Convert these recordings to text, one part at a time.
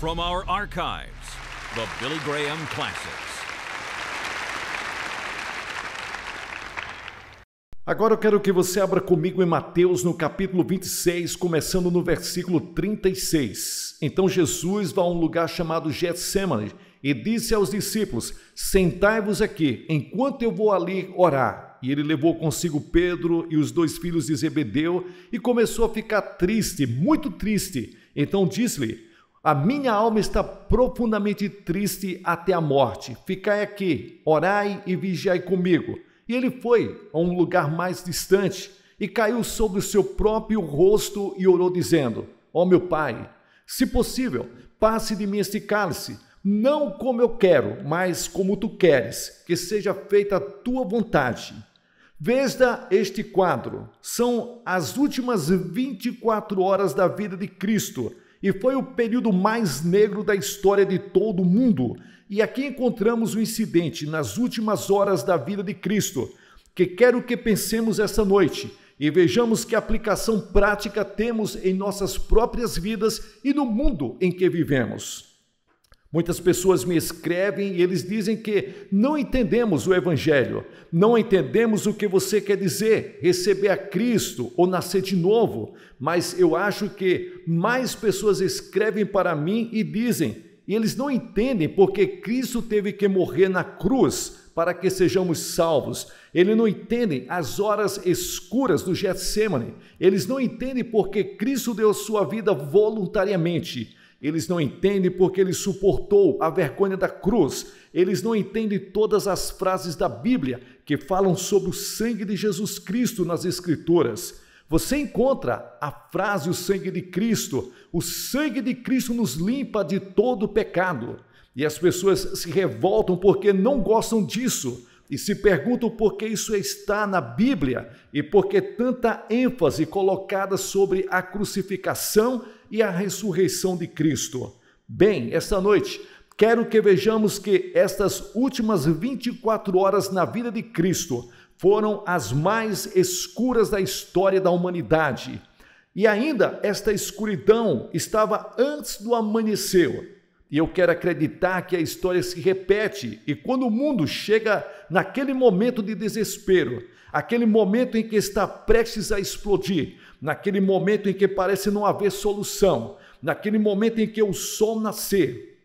From our archives, the Billy Graham Classics. Agora eu quero que você abra comigo em Mateus no capítulo 26, começando no versículo 36. Então Jesus vai a um lugar chamado Getsemane e disse aos discípulos: Sentai-vos aqui, enquanto eu vou ali orar. E ele levou consigo Pedro e os dois filhos de Zebedeu e começou a ficar triste, muito triste. Então disse-lhe: a minha alma está profundamente triste até a morte. Ficai aqui, orai e vigiai comigo. E ele foi a um lugar mais distante e caiu sobre o seu próprio rosto e orou, dizendo: Ó oh, meu pai, se possível, passe de mim este cálice, não como eu quero, mas como tu queres, que seja feita a tua vontade. Veja este quadro, são as últimas 24 horas da vida de Cristo e foi o período mais negro da história de todo o mundo. E aqui encontramos o um incidente nas últimas horas da vida de Cristo, que quero que pensemos essa noite e vejamos que aplicação prática temos em nossas próprias vidas e no mundo em que vivemos. Muitas pessoas me escrevem e eles dizem que não entendemos o Evangelho, não entendemos o que você quer dizer, receber a Cristo ou nascer de novo, mas eu acho que mais pessoas escrevem para mim e dizem, e eles não entendem porque Cristo teve que morrer na cruz para que sejamos salvos. Eles não entendem as horas escuras do Getsemane. Eles não entendem porque Cristo deu sua vida voluntariamente eles não entendem porque ele suportou a vergonha da cruz. Eles não entendem todas as frases da Bíblia que falam sobre o sangue de Jesus Cristo nas Escrituras. Você encontra a frase o sangue de Cristo. O sangue de Cristo nos limpa de todo pecado. E as pessoas se revoltam porque não gostam disso e se perguntam por que isso está na Bíblia e por que tanta ênfase colocada sobre a crucificação e a ressurreição de Cristo. Bem, esta noite quero que vejamos que estas últimas 24 horas na vida de Cristo foram as mais escuras da história da humanidade. E ainda esta escuridão estava antes do amanhecer. E eu quero acreditar que a história se repete. E quando o mundo chega naquele momento de desespero, aquele momento em que está prestes a explodir, naquele momento em que parece não haver solução, naquele momento em que o sol nascer,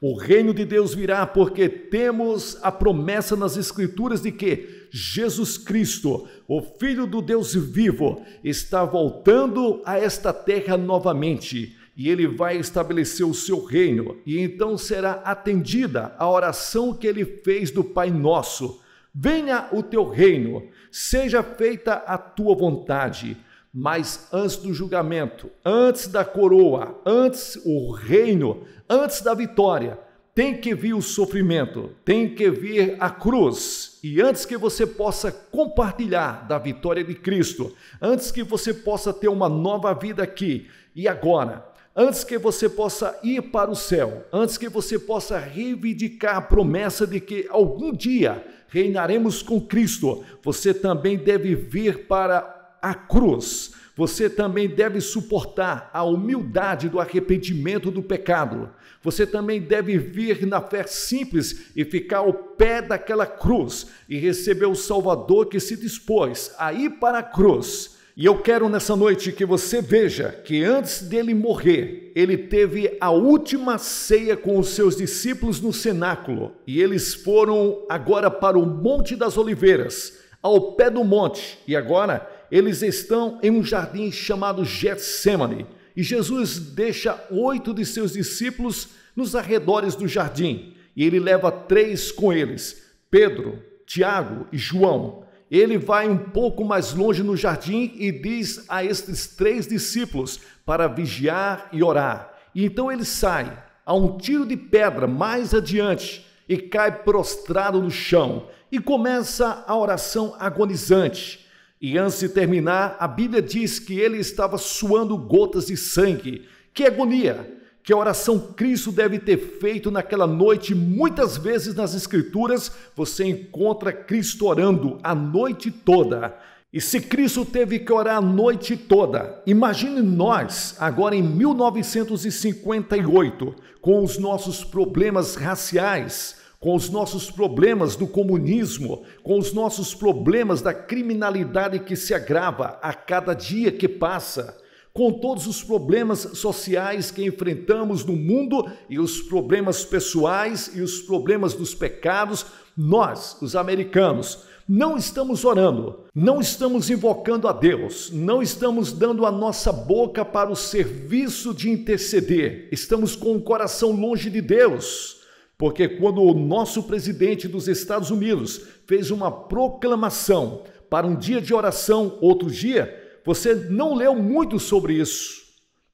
o reino de Deus virá, porque temos a promessa nas Escrituras de que Jesus Cristo, o Filho do Deus vivo, está voltando a esta terra novamente e ele vai estabelecer o seu reino, e então será atendida a oração que ele fez do Pai Nosso. Venha o teu reino, seja feita a tua vontade. Mas antes do julgamento, antes da coroa, antes o reino, antes da vitória, tem que vir o sofrimento, tem que vir a cruz. E antes que você possa compartilhar da vitória de Cristo, antes que você possa ter uma nova vida aqui e agora, antes que você possa ir para o céu, antes que você possa reivindicar a promessa de que algum dia reinaremos com Cristo, você também deve vir para a cruz. Você também deve suportar a humildade do arrependimento do pecado. Você também deve vir na fé simples e ficar ao pé daquela cruz e receber o Salvador que se dispôs a ir para a cruz e eu quero nessa noite que você veja que antes dele morrer, ele teve a última ceia com os seus discípulos no cenáculo, e eles foram agora para o Monte das Oliveiras, ao pé do monte, e agora eles estão em um jardim chamado Getsemane. E Jesus deixa oito de seus discípulos nos arredores do jardim, e ele leva três com eles: Pedro, Tiago e João. Ele vai um pouco mais longe no jardim e diz a estes três discípulos para vigiar e orar. E então ele sai a um tiro de pedra mais adiante e cai prostrado no chão e começa a oração agonizante. E antes de terminar, a Bíblia diz que ele estava suando gotas de sangue. Que agonia! que a oração Cristo deve ter feito naquela noite. Muitas vezes nas Escrituras você encontra Cristo orando a noite toda. E se Cristo teve que orar a noite toda, imagine nós agora em 1958, com os nossos problemas raciais, com os nossos problemas do comunismo, com os nossos problemas da criminalidade que se agrava a cada dia que passa com todos os problemas sociais que enfrentamos no mundo e os problemas pessoais e os problemas dos pecados, nós, os americanos, não estamos orando, não estamos invocando a Deus, não estamos dando a nossa boca para o serviço de interceder, estamos com o coração longe de Deus. Porque quando o nosso presidente dos Estados Unidos fez uma proclamação para um dia de oração, outro dia, você não leu muito sobre isso.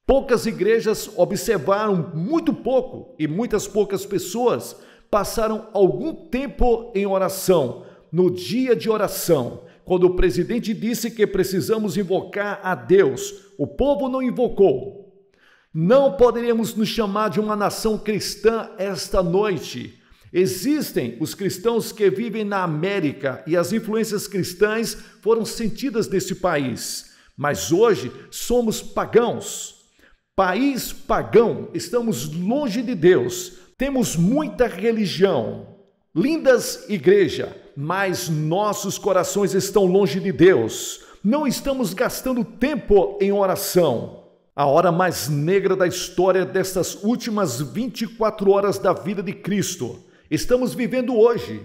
Poucas igrejas observaram muito pouco e muitas poucas pessoas passaram algum tempo em oração, no dia de oração. Quando o presidente disse que precisamos invocar a Deus, o povo não invocou. Não poderíamos nos chamar de uma nação cristã esta noite. Existem os cristãos que vivem na América e as influências cristãs foram sentidas nesse país. Mas hoje somos pagãos, país pagão, estamos longe de Deus, temos muita religião, lindas igreja, mas nossos corações estão longe de Deus. Não estamos gastando tempo em oração. A hora mais negra da história destas últimas 24 horas da vida de Cristo. Estamos vivendo hoje,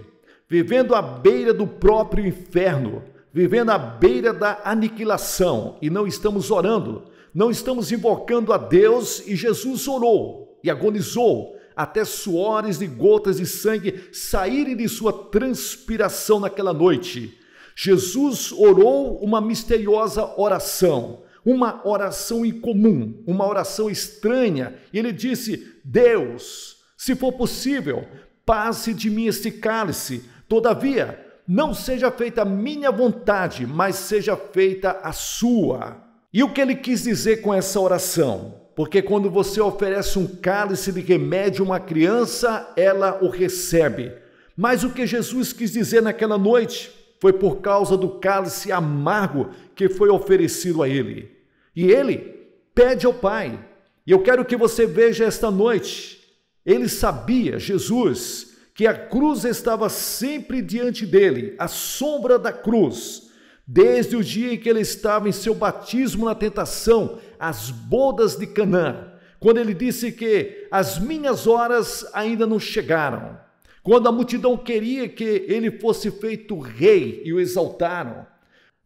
vivendo à beira do próprio inferno vivendo à beira da aniquilação e não estamos orando, não estamos invocando a Deus e Jesus orou e agonizou até suores e gotas de sangue saírem de sua transpiração naquela noite. Jesus orou uma misteriosa oração, uma oração incomum, uma oração estranha. Ele disse: Deus, se for possível, passe de mim este cálice. Todavia, não seja feita a minha vontade, mas seja feita a sua. E o que ele quis dizer com essa oração? Porque quando você oferece um cálice de remédio a uma criança, ela o recebe. Mas o que Jesus quis dizer naquela noite foi por causa do cálice amargo que foi oferecido a ele. E ele pede ao Pai. E eu quero que você veja esta noite. Ele sabia, Jesus, que a cruz estava sempre diante dele, a sombra da cruz. Desde o dia em que ele estava em seu batismo na tentação, as bodas de Canaã, quando ele disse que as minhas horas ainda não chegaram, quando a multidão queria que ele fosse feito rei e o exaltaram,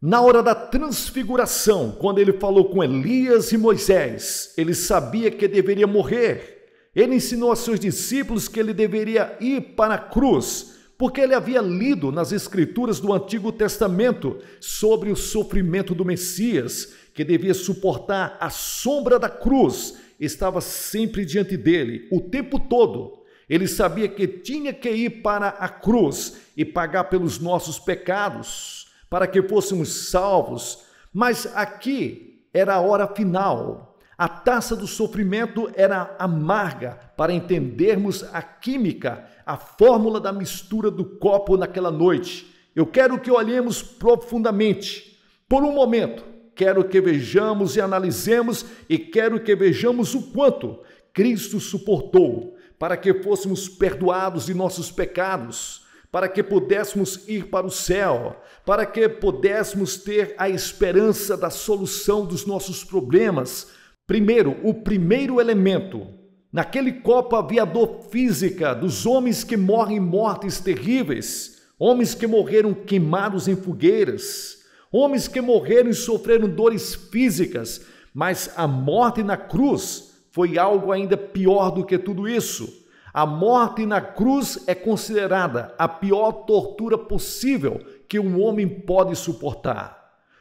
na hora da transfiguração, quando ele falou com Elias e Moisés, ele sabia que deveria morrer, ele ensinou a seus discípulos que ele deveria ir para a cruz, porque ele havia lido nas escrituras do Antigo Testamento sobre o sofrimento do Messias, que devia suportar a sombra da cruz, estava sempre diante dele, o tempo todo. Ele sabia que tinha que ir para a cruz e pagar pelos nossos pecados, para que fôssemos salvos. Mas aqui era a hora final, a taça do sofrimento era amarga para entendermos a química, a fórmula da mistura do copo naquela noite. Eu quero que olhemos profundamente. Por um momento, quero que vejamos e analisemos, e quero que vejamos o quanto Cristo suportou para que fôssemos perdoados de nossos pecados, para que pudéssemos ir para o céu, para que pudéssemos ter a esperança da solução dos nossos problemas Primeiro, o primeiro elemento. Naquele copo havia dor física dos homens que morrem mortes terríveis, homens que morreram queimados em fogueiras, homens que morreram e sofreram dores físicas, mas a morte na cruz foi algo ainda pior do que tudo isso. A morte na cruz é considerada a pior tortura possível que um homem pode suportar.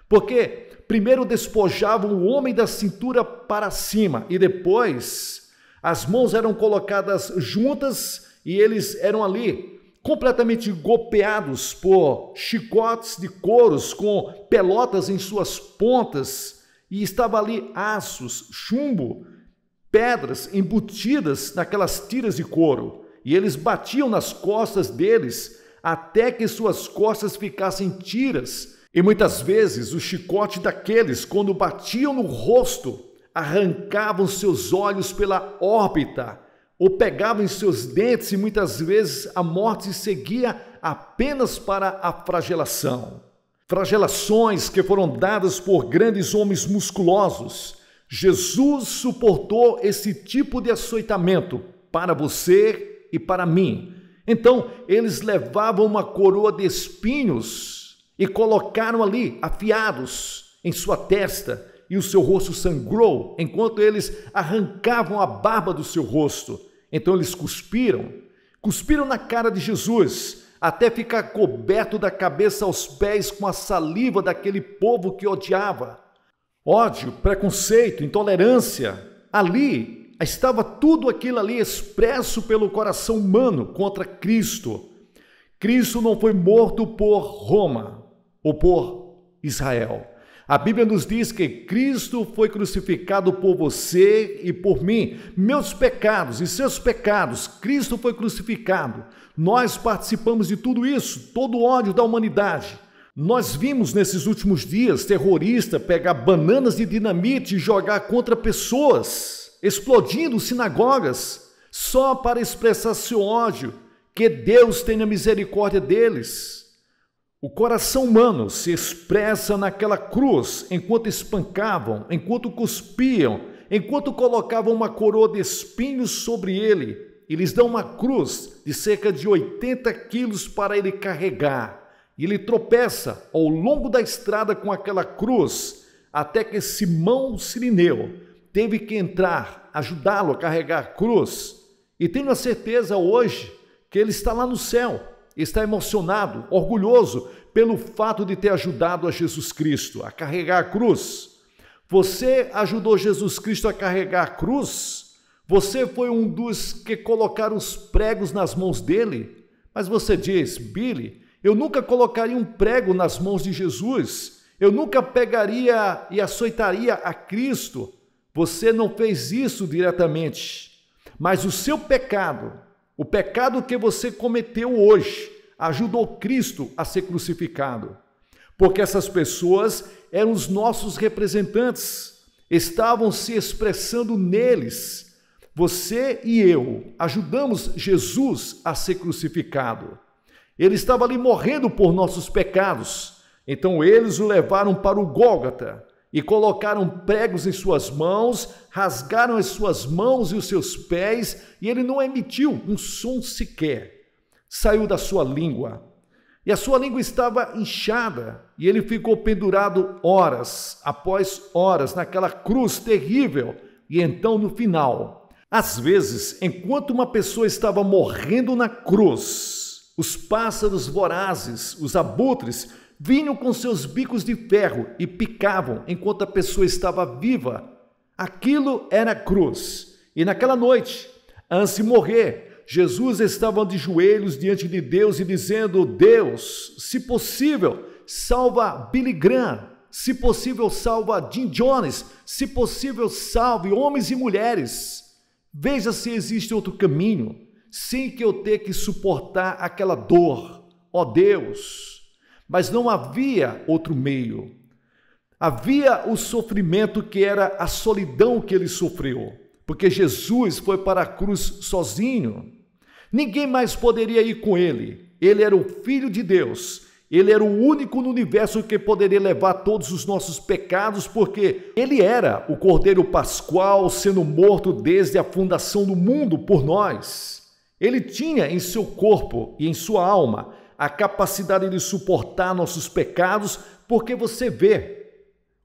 Porque primeiro despojavam o homem da cintura para cima e depois as mãos eram colocadas juntas e eles eram ali completamente golpeados por chicotes de couros com pelotas em suas pontas e estava ali aços, chumbo, pedras embutidas naquelas tiras de couro e eles batiam nas costas deles até que suas costas ficassem tiras e muitas vezes o chicote daqueles, quando batiam no rosto, arrancavam seus olhos pela órbita, ou pegavam em seus dentes, e muitas vezes a morte seguia apenas para a flagelação. Fragelações que foram dadas por grandes homens musculosos. Jesus suportou esse tipo de açoitamento para você e para mim. Então, eles levavam uma coroa de espinhos e colocaram ali afiados em sua testa, e o seu rosto sangrou, enquanto eles arrancavam a barba do seu rosto. Então eles cuspiram, cuspiram na cara de Jesus, até ficar coberto da cabeça aos pés com a saliva daquele povo que odiava. Ódio, preconceito, intolerância, ali estava tudo aquilo ali expresso pelo coração humano contra Cristo. Cristo não foi morto por Roma, opor Israel. A Bíblia nos diz que Cristo foi crucificado por você e por mim. Meus pecados e seus pecados, Cristo foi crucificado. Nós participamos de tudo isso, todo o ódio da humanidade. Nós vimos nesses últimos dias terrorista pegar bananas de dinamite e jogar contra pessoas, explodindo sinagogas, só para expressar seu ódio. Que Deus tenha misericórdia deles. O coração humano se expressa naquela cruz enquanto espancavam, enquanto cuspiam, enquanto colocavam uma coroa de espinhos sobre ele Eles dão uma cruz de cerca de 80 quilos para ele carregar. E ele tropeça ao longo da estrada com aquela cruz, até que Simão Sirineu teve que entrar, ajudá-lo a carregar a cruz. E tenho a certeza hoje que ele está lá no céu está emocionado, orgulhoso pelo fato de ter ajudado a Jesus Cristo a carregar a cruz. Você ajudou Jesus Cristo a carregar a cruz? Você foi um dos que colocaram os pregos nas mãos dele? Mas você diz, Billy, eu nunca colocaria um prego nas mãos de Jesus. Eu nunca pegaria e açoitaria a Cristo. Você não fez isso diretamente. Mas o seu pecado o pecado que você cometeu hoje ajudou Cristo a ser crucificado, porque essas pessoas eram os nossos representantes, estavam se expressando neles. Você e eu ajudamos Jesus a ser crucificado. Ele estava ali morrendo por nossos pecados. Então eles o levaram para o Gólgata, e colocaram pregos em suas mãos, rasgaram as suas mãos e os seus pés, e ele não emitiu um som sequer. Saiu da sua língua. E a sua língua estava inchada, e ele ficou pendurado horas após horas naquela cruz terrível. E então, no final, às vezes, enquanto uma pessoa estava morrendo na cruz, os pássaros vorazes, os abutres, vinham com seus bicos de ferro e picavam enquanto a pessoa estava viva. Aquilo era cruz. E naquela noite, antes de morrer, Jesus estava de joelhos diante de Deus e dizendo: Deus, se possível, salva Billy Graham, se possível, salva Jim Jones, se possível, salve homens e mulheres. Veja se existe outro caminho, sem que eu tenha que suportar aquela dor. Ó oh, Deus, mas não havia outro meio. Havia o sofrimento que era a solidão que ele sofreu, porque Jesus foi para a cruz sozinho. Ninguém mais poderia ir com ele. Ele era o Filho de Deus. Ele era o único no universo que poderia levar todos os nossos pecados, porque ele era o Cordeiro Pascual sendo morto desde a fundação do mundo por nós. Ele tinha em seu corpo e em sua alma a capacidade de suportar nossos pecados, porque você vê,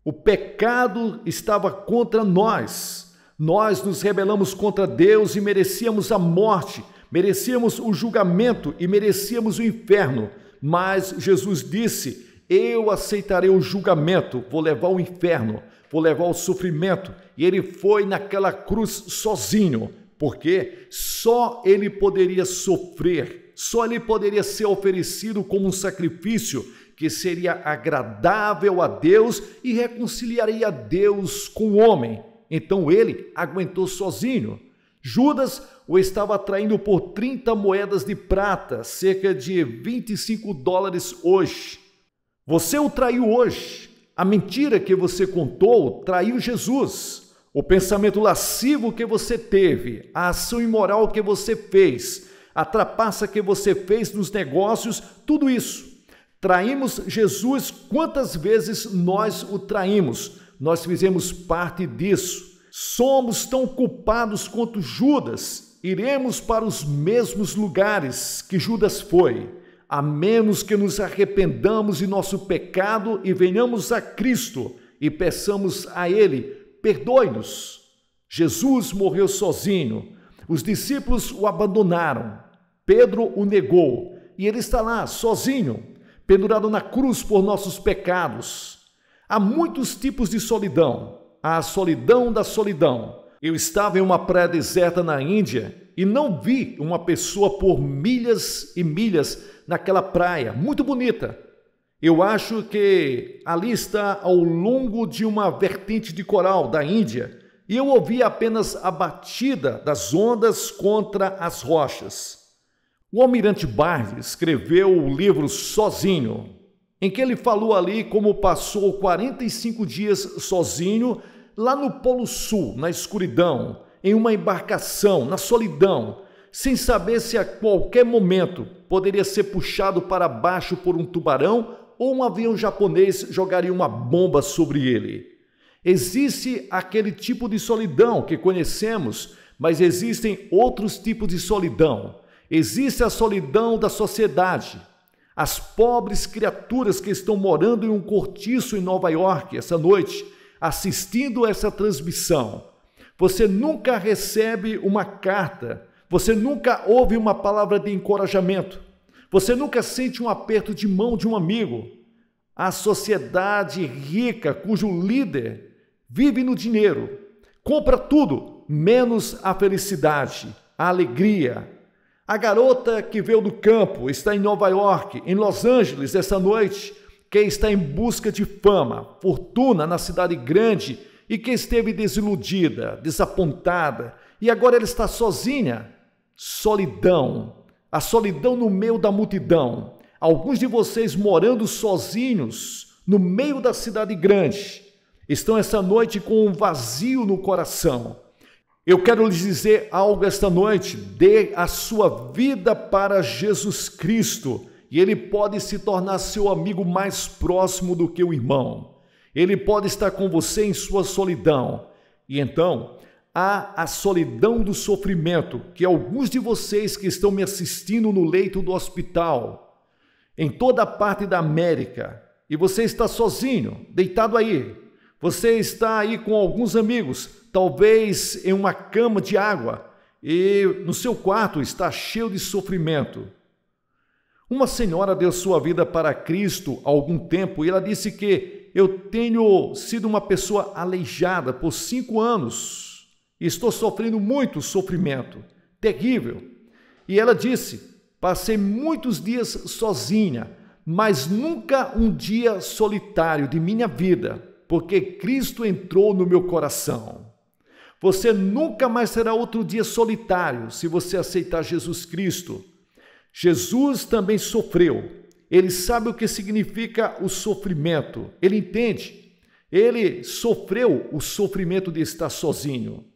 o pecado estava contra nós. Nós nos rebelamos contra Deus e merecíamos a morte, merecíamos o julgamento e merecíamos o inferno. Mas Jesus disse: Eu aceitarei o julgamento, vou levar o inferno, vou levar o sofrimento. E ele foi naquela cruz sozinho, porque só ele poderia sofrer só lhe poderia ser oferecido como um sacrifício que seria agradável a Deus e reconciliaria Deus com o homem. Então ele aguentou sozinho. Judas o estava traindo por 30 moedas de prata, cerca de 25 dólares hoje. Você o traiu hoje. A mentira que você contou traiu Jesus. O pensamento lascivo que você teve, a ação imoral que você fez, a trapaça que você fez nos negócios, tudo isso. Traímos Jesus quantas vezes nós o traímos? Nós fizemos parte disso. Somos tão culpados quanto Judas. Iremos para os mesmos lugares que Judas foi, a menos que nos arrependamos de nosso pecado e venhamos a Cristo e peçamos a Ele: perdoe-nos. Jesus morreu sozinho, os discípulos o abandonaram. Pedro o negou e ele está lá, sozinho, pendurado na cruz por nossos pecados. Há muitos tipos de solidão. Há a solidão da solidão. Eu estava em uma praia deserta na Índia e não vi uma pessoa por milhas e milhas naquela praia, muito bonita. Eu acho que ali está ao longo de uma vertente de coral da Índia e eu ouvi apenas a batida das ondas contra as rochas. O almirante Barnes escreveu o livro sozinho, em que ele falou ali como passou 45 dias sozinho lá no Polo Sul, na escuridão, em uma embarcação, na solidão, sem saber se a qualquer momento poderia ser puxado para baixo por um tubarão ou um avião japonês jogaria uma bomba sobre ele. Existe aquele tipo de solidão que conhecemos, mas existem outros tipos de solidão. Existe a solidão da sociedade. As pobres criaturas que estão morando em um cortiço em Nova York essa noite, assistindo essa transmissão. Você nunca recebe uma carta, você nunca ouve uma palavra de encorajamento, você nunca sente um aperto de mão de um amigo. A sociedade rica, cujo líder vive no dinheiro, compra tudo, menos a felicidade, a alegria, a garota que veio do campo está em Nova York, em Los Angeles, essa noite. Quem está em busca de fama, fortuna na cidade grande e que esteve desiludida, desapontada e agora ela está sozinha. Solidão. A solidão no meio da multidão. Alguns de vocês morando sozinhos no meio da cidade grande estão essa noite com um vazio no coração eu quero lhes dizer algo esta noite: dê a sua vida para Jesus Cristo e ele pode se tornar seu amigo mais próximo do que o irmão. Ele pode estar com você em sua solidão. E então, há a solidão do sofrimento que alguns de vocês que estão me assistindo no leito do hospital, em toda a parte da América, e você está sozinho, deitado aí. Você está aí com alguns amigos, talvez em uma cama de água e no seu quarto está cheio de sofrimento. Uma senhora deu sua vida para Cristo há algum tempo e ela disse que eu tenho sido uma pessoa aleijada por cinco anos e estou sofrendo muito sofrimento, terrível. E ela disse: passei muitos dias sozinha, mas nunca um dia solitário de minha vida, porque Cristo entrou no meu coração. Você nunca mais será outro dia solitário se você aceitar Jesus Cristo. Jesus também sofreu. Ele sabe o que significa o sofrimento. Ele entende. Ele sofreu o sofrimento de estar sozinho.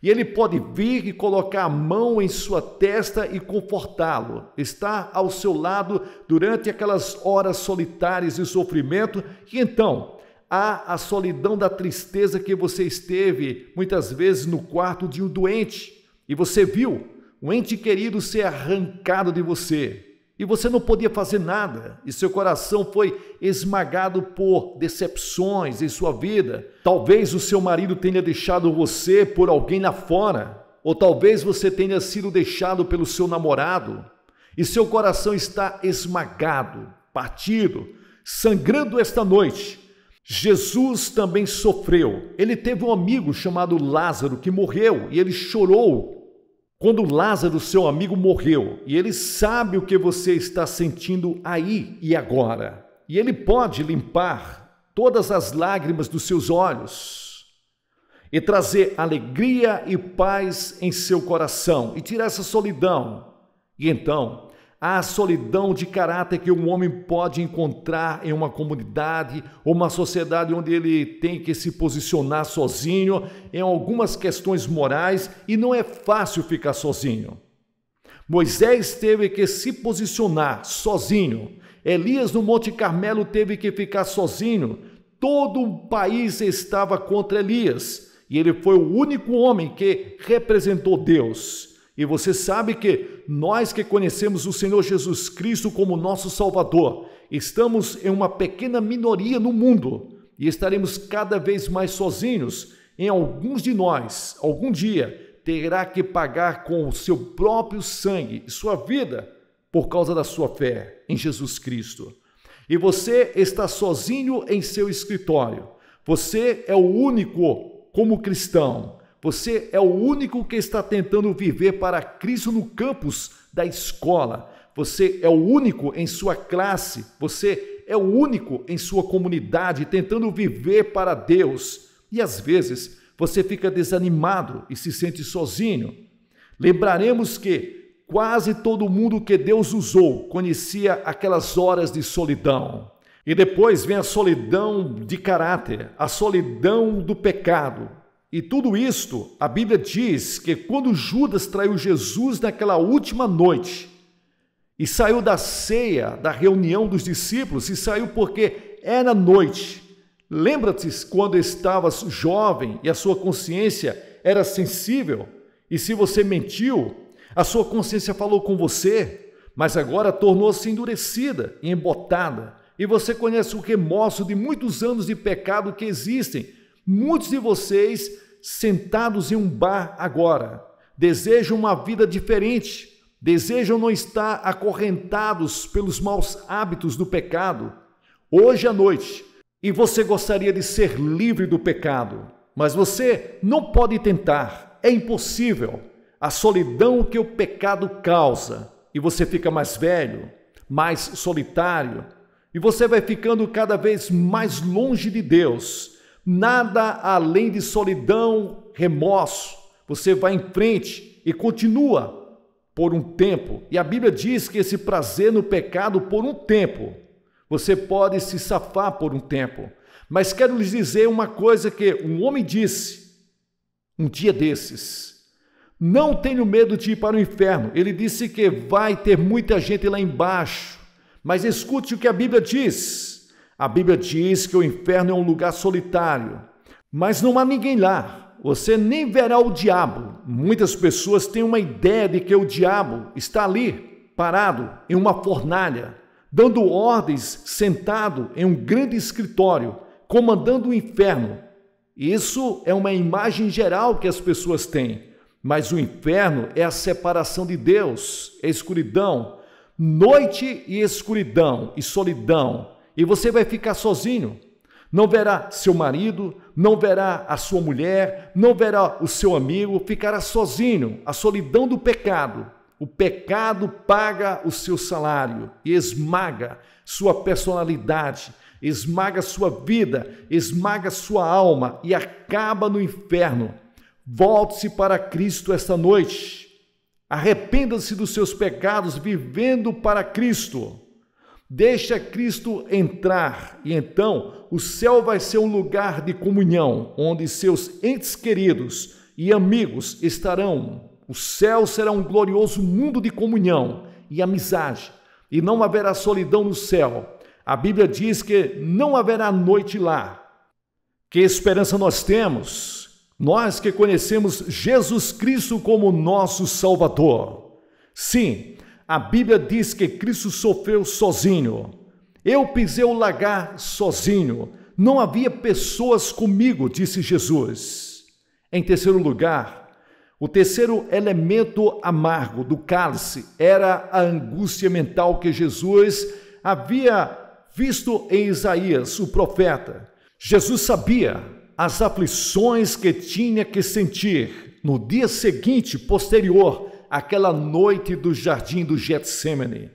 E ele pode vir e colocar a mão em sua testa e confortá-lo, estar ao seu lado durante aquelas horas solitárias de sofrimento, e então Há a solidão da tristeza que você esteve muitas vezes no quarto de um doente e você viu um ente querido ser arrancado de você e você não podia fazer nada e seu coração foi esmagado por decepções em sua vida. Talvez o seu marido tenha deixado você por alguém lá fora, ou talvez você tenha sido deixado pelo seu namorado e seu coração está esmagado, partido, sangrando esta noite Jesus também sofreu. Ele teve um amigo chamado Lázaro que morreu e ele chorou quando Lázaro, seu amigo, morreu, e ele sabe o que você está sentindo aí e agora, e ele pode limpar todas as lágrimas dos seus olhos e trazer alegria e paz em seu coração e tirar essa solidão. E então, a solidão de caráter que um homem pode encontrar em uma comunidade, uma sociedade onde ele tem que se posicionar sozinho em algumas questões morais e não é fácil ficar sozinho. Moisés teve que se posicionar sozinho. Elias no Monte Carmelo teve que ficar sozinho. Todo o país estava contra Elias e ele foi o único homem que representou Deus. E você sabe que nós que conhecemos o Senhor Jesus Cristo como nosso Salvador, estamos em uma pequena minoria no mundo e estaremos cada vez mais sozinhos. Em alguns de nós, algum dia, terá que pagar com o seu próprio sangue e sua vida por causa da sua fé em Jesus Cristo. E você está sozinho em seu escritório. Você é o único como cristão você é o único que está tentando viver para Cristo no campus da escola. Você é o único em sua classe. Você é o único em sua comunidade tentando viver para Deus. E às vezes você fica desanimado e se sente sozinho. Lembraremos que quase todo mundo que Deus usou conhecia aquelas horas de solidão. E depois vem a solidão de caráter, a solidão do pecado, e tudo isto, a Bíblia diz que quando Judas traiu Jesus naquela última noite e saiu da ceia, da reunião dos discípulos, e saiu porque era noite. Lembra-te quando estavas jovem e a sua consciência era sensível? E se você mentiu, a sua consciência falou com você, mas agora tornou-se endurecida e embotada. E você conhece o remorso de muitos anos de pecado que existem Muitos de vocês sentados em um bar agora desejam uma vida diferente, desejam não estar acorrentados pelos maus hábitos do pecado. Hoje à noite, e você gostaria de ser livre do pecado, mas você não pode tentar, é impossível. A solidão que o pecado causa, e você fica mais velho, mais solitário, e você vai ficando cada vez mais longe de Deus nada além de solidão, remorso. Você vai em frente e continua por um tempo. E a Bíblia diz que esse prazer no pecado por um tempo. Você pode se safar por um tempo. Mas quero lhes dizer uma coisa que um homem disse um dia desses. Não tenho medo de ir para o inferno. Ele disse que vai ter muita gente lá embaixo. Mas escute o que a Bíblia diz. A Bíblia diz que o inferno é um lugar solitário, mas não há ninguém lá. Você nem verá o diabo. Muitas pessoas têm uma ideia de que o diabo está ali, parado, em uma fornalha, dando ordens, sentado em um grande escritório, comandando o inferno. Isso é uma imagem geral que as pessoas têm, mas o inferno é a separação de Deus, é escuridão, noite e escuridão e solidão e você vai ficar sozinho. Não verá seu marido, não verá a sua mulher, não verá o seu amigo, ficará sozinho. A solidão do pecado. O pecado paga o seu salário e esmaga sua personalidade, esmaga sua vida, esmaga sua alma e acaba no inferno. Volte-se para Cristo esta noite. Arrependa-se dos seus pecados vivendo para Cristo. Deixa Cristo entrar e então o céu vai ser um lugar de comunhão, onde seus entes queridos e amigos estarão. O céu será um glorioso mundo de comunhão e amizade, e não haverá solidão no céu. A Bíblia diz que não haverá noite lá. Que esperança nós temos? Nós que conhecemos Jesus Cristo como nosso Salvador. Sim, a Bíblia diz que Cristo sofreu sozinho. Eu pisei o lagar sozinho. Não havia pessoas comigo, disse Jesus. Em terceiro lugar, o terceiro elemento amargo do cálice era a angústia mental que Jesus havia visto em Isaías, o profeta. Jesus sabia as aflições que tinha que sentir no dia seguinte, posterior aquela noite do jardim do Getsemane.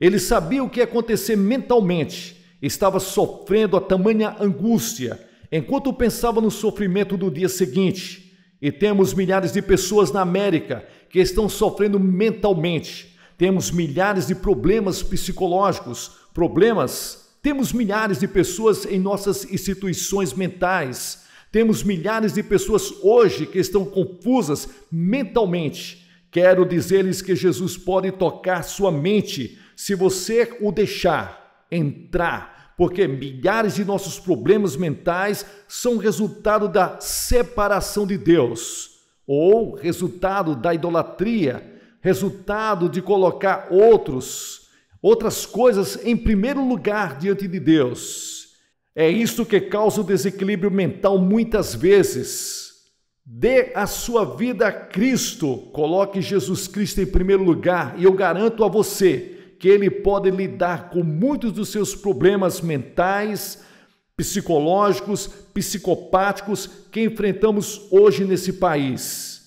Ele sabia o que ia acontecer mentalmente, estava sofrendo a tamanha angústia, enquanto pensava no sofrimento do dia seguinte. E temos milhares de pessoas na América que estão sofrendo mentalmente. Temos milhares de problemas psicológicos, problemas. Temos milhares de pessoas em nossas instituições mentais. Temos milhares de pessoas hoje que estão confusas mentalmente Quero dizer-lhes que Jesus pode tocar sua mente se você o deixar entrar, porque milhares de nossos problemas mentais são resultado da separação de Deus, ou resultado da idolatria, resultado de colocar outros, outras coisas em primeiro lugar diante de Deus. É isso que causa o desequilíbrio mental muitas vezes Dê a sua vida a Cristo, coloque Jesus Cristo em primeiro lugar e eu garanto a você que ele pode lidar com muitos dos seus problemas mentais, psicológicos, psicopáticos que enfrentamos hoje nesse país.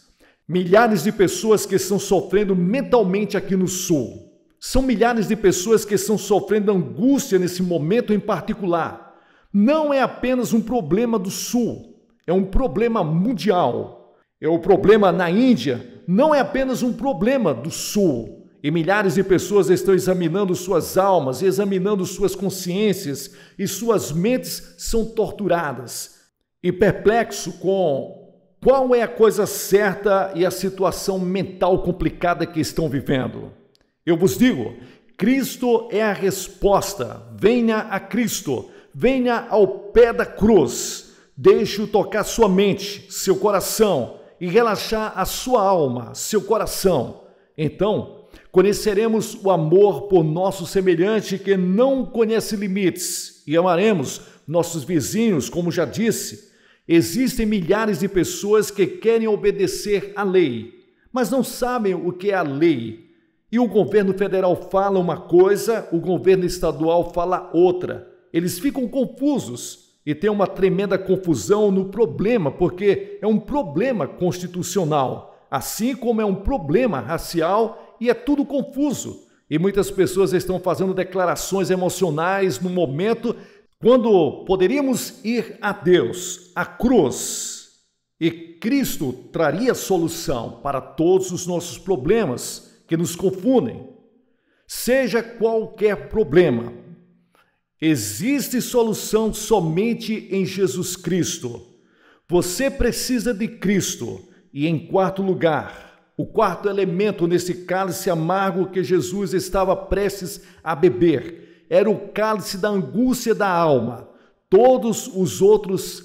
Milhares de pessoas que estão sofrendo mentalmente aqui no Sul. São milhares de pessoas que estão sofrendo angústia nesse momento em particular. Não é apenas um problema do Sul é um problema mundial. É o problema na Índia, não é apenas um problema do Sul. E milhares de pessoas estão examinando suas almas, examinando suas consciências, e suas mentes são torturadas. E perplexo com qual é a coisa certa e a situação mental complicada que estão vivendo. Eu vos digo, Cristo é a resposta. Venha a Cristo, venha ao pé da cruz. Deixe-o tocar sua mente, seu coração e relaxar a sua alma, seu coração. Então, conheceremos o amor por nosso semelhante que não conhece limites e amaremos nossos vizinhos, como já disse. Existem milhares de pessoas que querem obedecer à lei, mas não sabem o que é a lei. E o governo federal fala uma coisa, o governo estadual fala outra. Eles ficam confusos e tem uma tremenda confusão no problema, porque é um problema constitucional, assim como é um problema racial e é tudo confuso. E muitas pessoas estão fazendo declarações emocionais no momento quando poderíamos ir a Deus, à cruz. E Cristo traria solução para todos os nossos problemas que nos confundem. Seja qualquer problema, Existe solução somente em Jesus Cristo. Você precisa de Cristo. E em quarto lugar, o quarto elemento nesse cálice amargo que Jesus estava prestes a beber era o cálice da angústia da alma. Todos os outros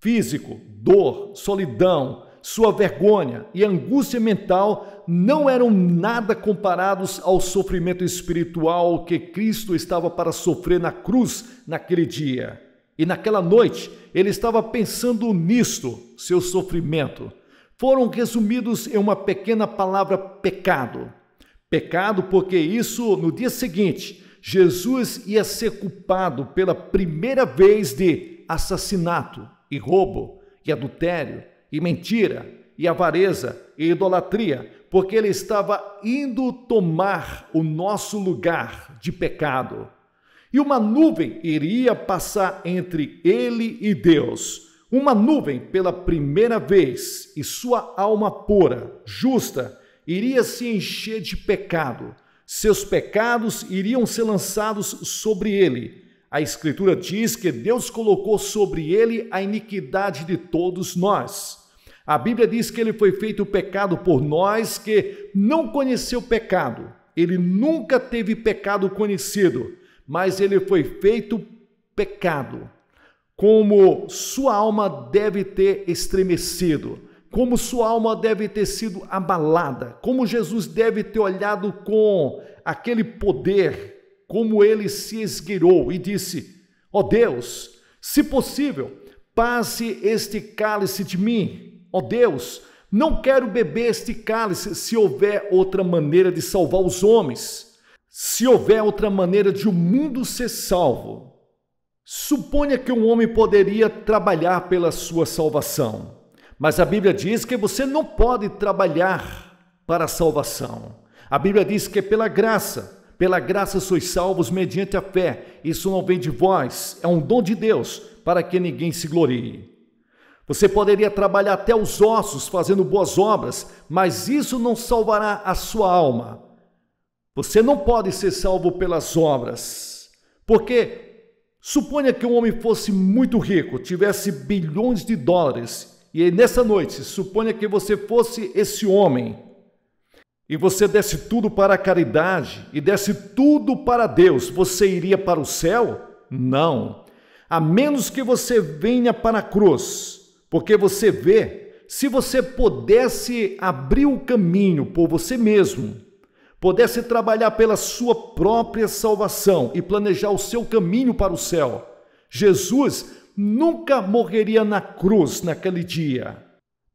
físico, dor, solidão, sua vergonha e angústia mental não eram nada comparados ao sofrimento espiritual que Cristo estava para sofrer na cruz naquele dia. E naquela noite, ele estava pensando nisto, seu sofrimento. Foram resumidos em uma pequena palavra: pecado. Pecado, porque isso, no dia seguinte, Jesus ia ser culpado pela primeira vez de assassinato e roubo e adultério e mentira, e avareza, e idolatria, porque ele estava indo tomar o nosso lugar de pecado. E uma nuvem iria passar entre ele e Deus. Uma nuvem pela primeira vez, e sua alma pura, justa, iria se encher de pecado. Seus pecados iriam ser lançados sobre ele a Escritura diz que Deus colocou sobre ele a iniquidade de todos nós. A Bíblia diz que ele foi feito pecado por nós que não conheceu pecado. Ele nunca teve pecado conhecido, mas ele foi feito pecado. Como sua alma deve ter estremecido, como sua alma deve ter sido abalada, como Jesus deve ter olhado com aquele poder como ele se esgueirou e disse: Ó oh Deus, se possível, passe este cálice de mim. Ó oh Deus, não quero beber este cálice se houver outra maneira de salvar os homens, se houver outra maneira de o mundo ser salvo. Suponha que um homem poderia trabalhar pela sua salvação, mas a Bíblia diz que você não pode trabalhar para a salvação. A Bíblia diz que é pela graça. Pela graça sois salvos mediante a fé. Isso não vem de vós, é um dom de Deus, para que ninguém se glorie. Você poderia trabalhar até os ossos fazendo boas obras, mas isso não salvará a sua alma. Você não pode ser salvo pelas obras. Porque suponha que um homem fosse muito rico, tivesse bilhões de dólares, e nessa noite, suponha que você fosse esse homem e você desse tudo para a caridade e desse tudo para Deus, você iria para o céu? Não. A menos que você venha para a cruz, porque você vê, se você pudesse abrir o caminho por você mesmo, pudesse trabalhar pela sua própria salvação e planejar o seu caminho para o céu, Jesus nunca morreria na cruz naquele dia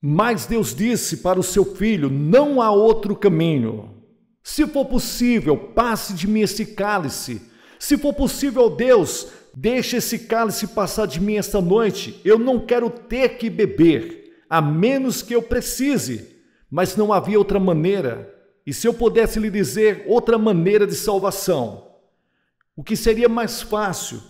mas Deus disse para o seu filho: Não há outro caminho. Se for possível, passe de mim esse cálice. Se for possível, Deus, deixe esse cálice passar de mim esta noite. Eu não quero ter que beber, a menos que eu precise. Mas não havia outra maneira. E se eu pudesse lhe dizer outra maneira de salvação? O que seria mais fácil?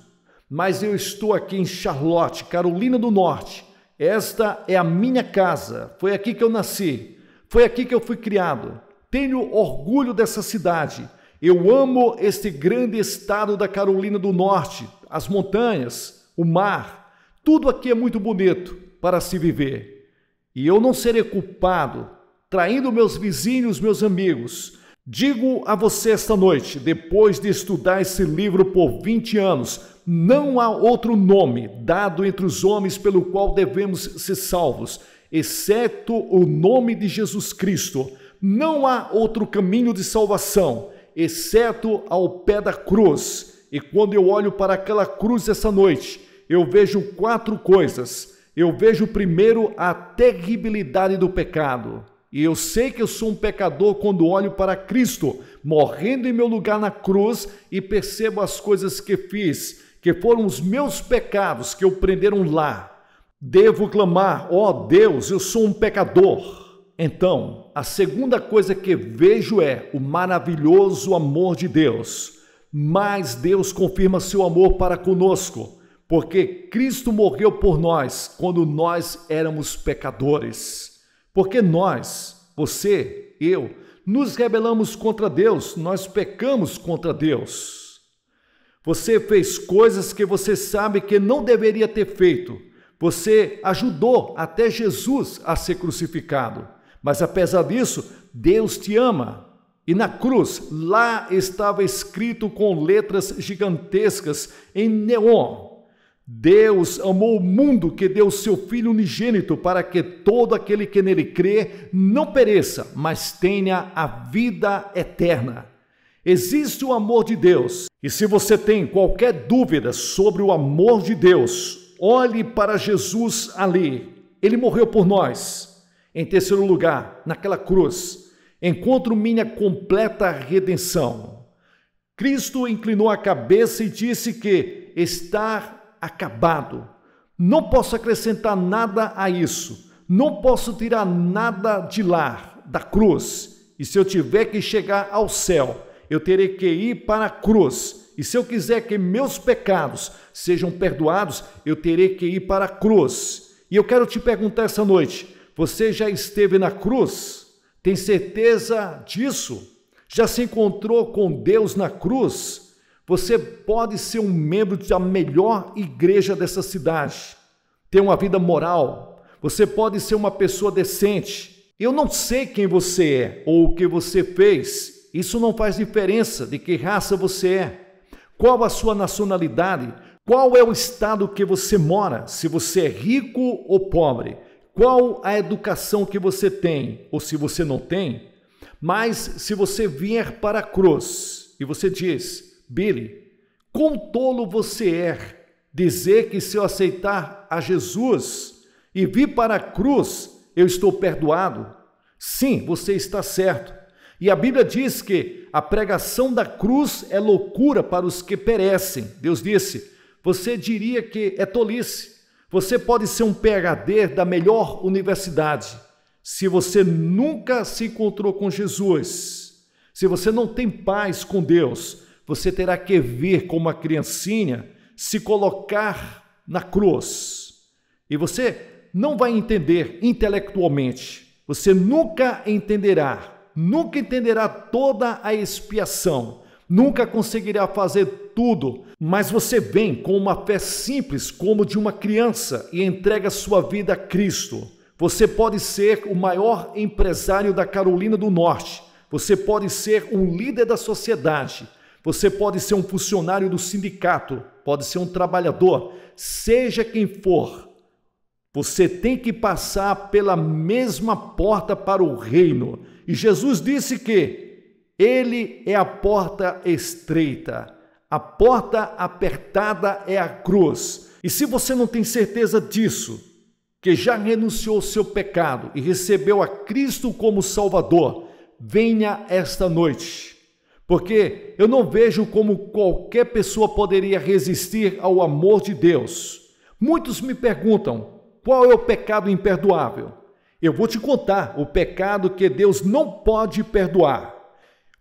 Mas eu estou aqui em Charlotte, Carolina do Norte esta é a minha casa, foi aqui que eu nasci, foi aqui que eu fui criado. Tenho orgulho dessa cidade. Eu amo este grande estado da Carolina do Norte, as montanhas, o mar. Tudo aqui é muito bonito para se viver. E eu não serei culpado, traindo meus vizinhos, meus amigos. Digo a você esta noite, depois de estudar esse livro por 20 anos, não há outro nome dado entre os homens pelo qual devemos ser salvos, exceto o nome de Jesus Cristo. Não há outro caminho de salvação, exceto ao pé da cruz. E quando eu olho para aquela cruz essa noite, eu vejo quatro coisas. Eu vejo primeiro a terribilidade do pecado. E eu sei que eu sou um pecador quando olho para Cristo, morrendo em meu lugar na cruz e percebo as coisas que fiz que foram os meus pecados que o prenderam lá. Devo clamar, ó oh Deus, eu sou um pecador. Então, a segunda coisa que vejo é o maravilhoso amor de Deus. Mas Deus confirma seu amor para conosco, porque Cristo morreu por nós quando nós éramos pecadores. Porque nós, você, eu, nos rebelamos contra Deus, nós pecamos contra Deus. Você fez coisas que você sabe que não deveria ter feito. Você ajudou até Jesus a ser crucificado. Mas apesar disso, Deus te ama. E na cruz, lá estava escrito com letras gigantescas em neon: Deus amou o mundo que deu seu Filho unigênito para que todo aquele que nele crê não pereça, mas tenha a vida eterna. Existe o amor de Deus e se você tem qualquer dúvida sobre o amor de Deus, olhe para Jesus ali. Ele morreu por nós. Em terceiro lugar, naquela cruz, encontro minha completa redenção. Cristo inclinou a cabeça e disse que está acabado. Não posso acrescentar nada a isso. Não posso tirar nada de lá, da cruz. E se eu tiver que chegar ao céu, eu terei que ir para a cruz. E se eu quiser que meus pecados sejam perdoados, eu terei que ir para a cruz. E eu quero te perguntar essa noite: você já esteve na cruz? Tem certeza disso? Já se encontrou com Deus na cruz? Você pode ser um membro da melhor igreja dessa cidade, ter uma vida moral, você pode ser uma pessoa decente. Eu não sei quem você é ou o que você fez, isso não faz diferença de que raça você é, qual a sua nacionalidade, qual é o estado que você mora, se você é rico ou pobre, qual a educação que você tem ou se você não tem. Mas se você vier para a cruz e você diz, Billy, quão tolo você é dizer que se eu aceitar a Jesus e vir para a cruz, eu estou perdoado. Sim, você está certo e a Bíblia diz que a pregação da cruz é loucura para os que perecem. Deus disse: você diria que é tolice. Você pode ser um PhD da melhor universidade. Se você nunca se encontrou com Jesus, se você não tem paz com Deus, você terá que vir como uma criancinha se colocar na cruz. E você não vai entender intelectualmente. Você nunca entenderá nunca entenderá toda a expiação, nunca conseguirá fazer tudo, mas você vem com uma fé simples como de uma criança e entrega sua vida a Cristo. Você pode ser o maior empresário da Carolina do Norte, você pode ser um líder da sociedade, você pode ser um funcionário do sindicato, pode ser um trabalhador, seja quem for. Você tem que passar pela mesma porta para o reino. E Jesus disse que ele é a porta estreita, a porta apertada é a cruz. E se você não tem certeza disso, que já renunciou ao seu pecado e recebeu a Cristo como Salvador, venha esta noite. Porque eu não vejo como qualquer pessoa poderia resistir ao amor de Deus. Muitos me perguntam: qual é o pecado imperdoável? Eu vou te contar o pecado que Deus não pode perdoar.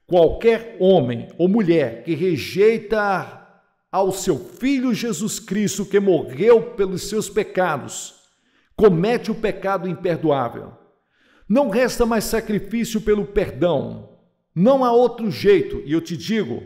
Qualquer homem ou mulher que rejeita ao seu filho Jesus Cristo, que morreu pelos seus pecados, comete o pecado imperdoável. Não resta mais sacrifício pelo perdão. Não há outro jeito, e eu te digo,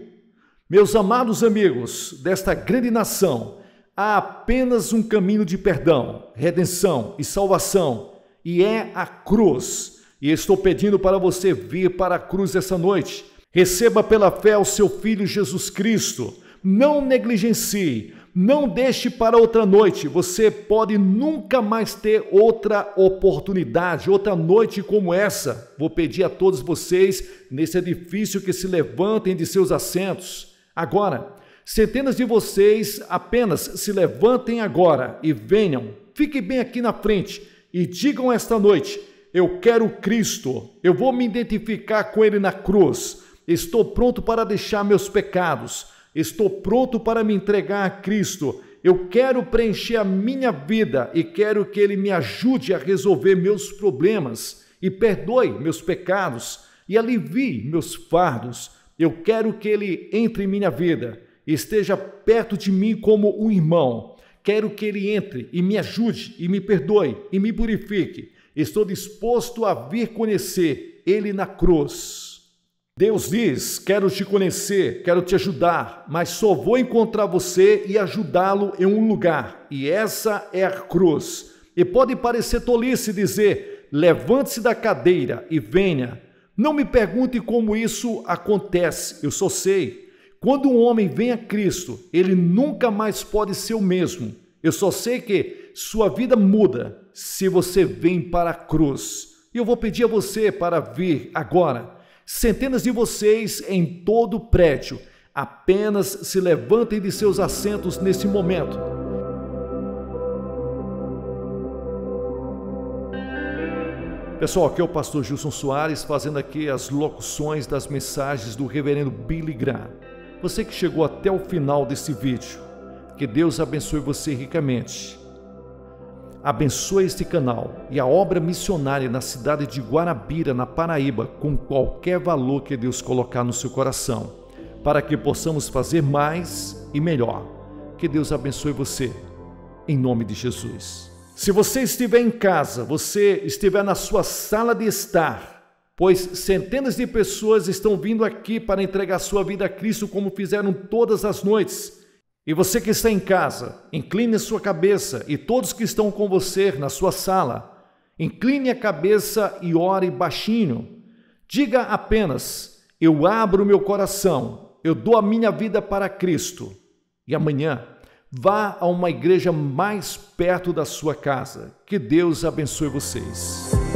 meus amados amigos desta grande nação, há apenas um caminho de perdão, redenção e salvação e é a cruz. E estou pedindo para você vir para a cruz essa noite. Receba pela fé o seu filho Jesus Cristo. Não negligencie, não deixe para outra noite. Você pode nunca mais ter outra oportunidade, outra noite como essa. Vou pedir a todos vocês nesse edifício que se levantem de seus assentos. Agora, centenas de vocês apenas se levantem agora e venham. Fique bem aqui na frente e digam esta noite: Eu quero Cristo, eu vou me identificar com Ele na cruz, estou pronto para deixar meus pecados, estou pronto para me entregar a Cristo. Eu quero preencher a minha vida e quero que Ele me ajude a resolver meus problemas e perdoe meus pecados e alivie meus fardos. Eu quero que Ele entre em minha vida, esteja perto de mim como um irmão Quero que ele entre e me ajude, e me perdoe, e me purifique. Estou disposto a vir conhecer ele na cruz. Deus diz: Quero te conhecer, quero te ajudar, mas só vou encontrar você e ajudá-lo em um lugar, e essa é a cruz. E pode parecer tolice dizer: levante-se da cadeira e venha. Não me pergunte como isso acontece, eu só sei. Quando um homem vem a Cristo, ele nunca mais pode ser o mesmo. Eu só sei que sua vida muda se você vem para a cruz. E eu vou pedir a você para vir agora. Centenas de vocês em todo o prédio, apenas se levantem de seus assentos nesse momento. Pessoal, aqui é o pastor Gilson Soares fazendo aqui as locuções das mensagens do reverendo Billy Graham. Você que chegou até o final desse vídeo, que Deus abençoe você ricamente. Abençoe este canal e a obra missionária na cidade de Guarabira, na Paraíba, com qualquer valor que Deus colocar no seu coração, para que possamos fazer mais e melhor. Que Deus abençoe você, em nome de Jesus. Se você estiver em casa, você estiver na sua sala de estar, pois centenas de pessoas estão vindo aqui para entregar sua vida a Cristo como fizeram todas as noites. E você que está em casa, incline a sua cabeça e todos que estão com você na sua sala, incline a cabeça e ore baixinho. Diga apenas: Eu abro meu coração, eu dou a minha vida para Cristo. E amanhã, vá a uma igreja mais perto da sua casa. Que Deus abençoe vocês.